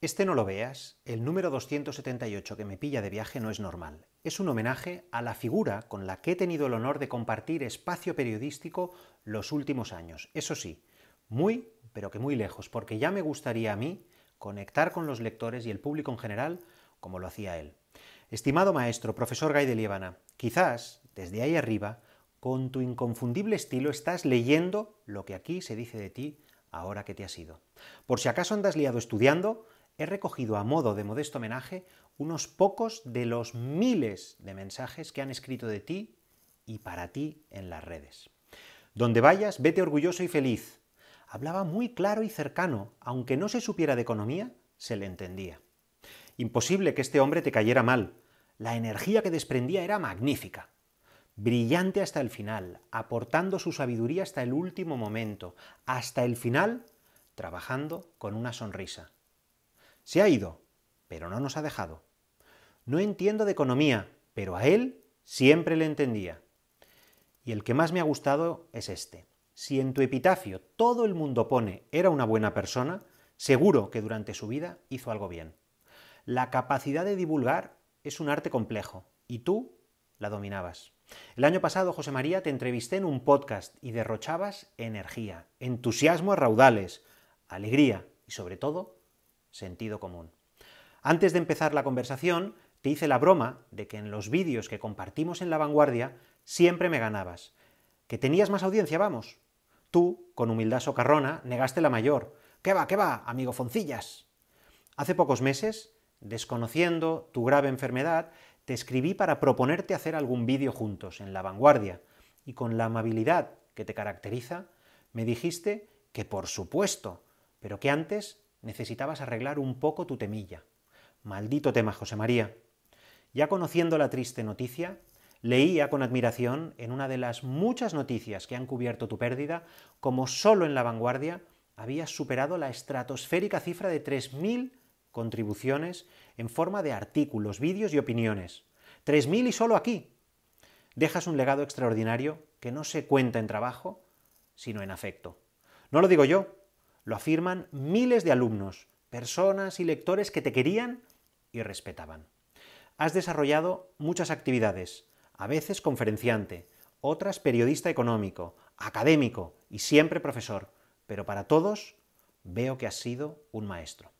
Este no lo veas, el número 278 que me pilla de viaje no es normal. Es un homenaje a la figura con la que he tenido el honor de compartir espacio periodístico los últimos años. Eso sí, muy, pero que muy lejos, porque ya me gustaría a mí conectar con los lectores y el público en general como lo hacía él. Estimado maestro, profesor Gay de quizás desde ahí arriba, con tu inconfundible estilo, estás leyendo lo que aquí se dice de ti ahora que te has ido. Por si acaso andas liado estudiando, he recogido a modo de modesto homenaje unos pocos de los miles de mensajes que han escrito de ti y para ti en las redes. Donde vayas, vete orgulloso y feliz. Hablaba muy claro y cercano, aunque no se supiera de economía, se le entendía. Imposible que este hombre te cayera mal. La energía que desprendía era magnífica. Brillante hasta el final, aportando su sabiduría hasta el último momento, hasta el final, trabajando con una sonrisa se ha ido, pero no nos ha dejado. No entiendo de economía, pero a él siempre le entendía. Y el que más me ha gustado es este. Si en tu epitafio todo el mundo pone era una buena persona, seguro que durante su vida hizo algo bien. La capacidad de divulgar es un arte complejo, y tú la dominabas. El año pasado, José María, te entrevisté en un podcast y derrochabas energía, entusiasmo a raudales, alegría y sobre todo sentido común. Antes de empezar la conversación, te hice la broma de que en los vídeos que compartimos en la vanguardia siempre me ganabas. Que tenías más audiencia, vamos. Tú, con humildad socarrona, negaste la mayor. ¿Qué va, qué va, amigo Foncillas? Hace pocos meses, desconociendo tu grave enfermedad, te escribí para proponerte hacer algún vídeo juntos en la vanguardia y con la amabilidad que te caracteriza, me dijiste que por supuesto, pero que antes necesitabas arreglar un poco tu temilla. Maldito tema, José María. Ya conociendo la triste noticia, leía con admiración en una de las muchas noticias que han cubierto tu pérdida, como solo en la vanguardia habías superado la estratosférica cifra de 3.000 contribuciones en forma de artículos, vídeos y opiniones. 3.000 y solo aquí. Dejas un legado extraordinario que no se cuenta en trabajo, sino en afecto. No lo digo yo, lo afirman miles de alumnos, personas y lectores que te querían y respetaban. Has desarrollado muchas actividades, a veces conferenciante, otras periodista económico, académico y siempre profesor, pero para todos veo que has sido un maestro.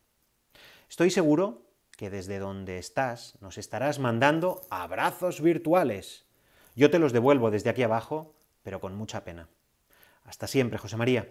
Estoy seguro que desde donde estás nos estarás mandando abrazos virtuales. Yo te los devuelvo desde aquí abajo, pero con mucha pena. Hasta siempre, José María.